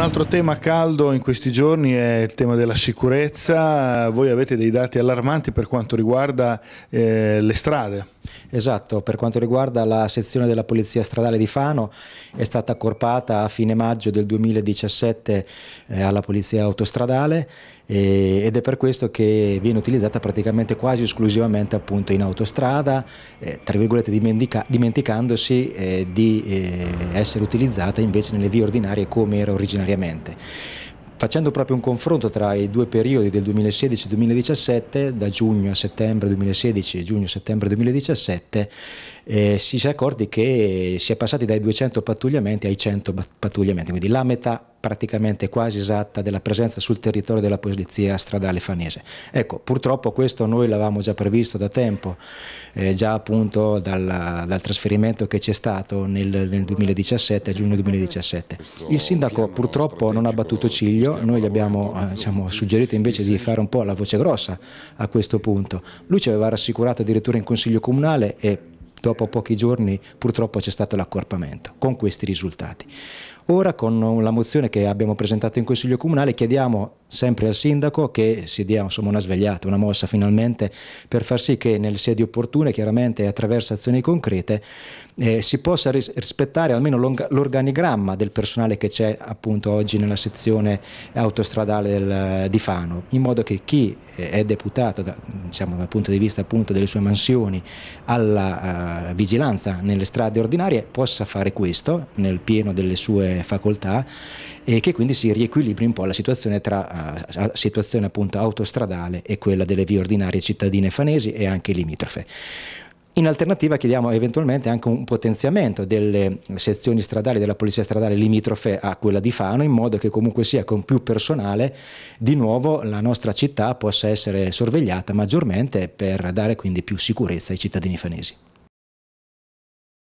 Un altro tema caldo in questi giorni è il tema della sicurezza. Voi avete dei dati allarmanti per quanto riguarda eh, le strade. Esatto, per quanto riguarda la sezione della Polizia Stradale di Fano è stata accorpata a fine maggio del 2017 eh, alla Polizia Autostradale e, ed è per questo che viene utilizzata praticamente quasi esclusivamente appunto in autostrada, eh, tra virgolette dimentica, dimenticandosi eh, di eh, essere utilizzata invece nelle vie ordinarie come era originariamente necessariamente. Facendo proprio un confronto tra i due periodi del 2016 e 2017, da giugno a settembre 2016 e giugno-settembre 2017, eh, si è accorti che si è passati dai 200 pattugliamenti ai 100 pattugliamenti, quindi la metà praticamente quasi esatta della presenza sul territorio della polizia stradale fanese. Ecco, purtroppo questo noi l'avevamo già previsto da tempo, eh, già appunto dal, dal, trasferimento che c'è stato nel, nel 2017, a giugno 2017. Il sindaco purtroppo non ha battuto ciglio, noi gli abbiamo eh, diciamo, suggerito invece di fare un po' la voce grossa a questo punto. Lui ci aveva rassicurato addirittura in consiglio comunale e dopo pochi giorni purtroppo c'è stato l'accorpamento con questi risultati. Ora con la mozione che abbiamo presentato in Consiglio Comunale chiediamo sempre al sindaco che si dia insomma, una svegliata, una mossa finalmente per far sì che nelle sedi opportune, chiaramente attraverso azioni concrete, eh, si possa ris rispettare almeno l'organigramma del personale che c'è appunto oggi nella sezione autostradale del, di Fano, in modo che chi eh, è deputato da, diciamo, dal punto di vista appunto delle sue mansioni alla uh, vigilanza nelle strade ordinarie possa fare questo nel pieno delle sue facoltà e che quindi si riequilibri un po' la situazione tra eh, uh, situazione appunto autostradale e quella delle vie ordinarie cittadine fanesi e anche limitrofe. In alternativa chiediamo eventualmente anche un potenziamento delle sezioni stradali della polizia stradale limitrofe a quella di Fano in modo che comunque sia con più personale di nuovo la nostra città possa essere sorvegliata maggiormente per dare quindi più sicurezza ai cittadini fanesi.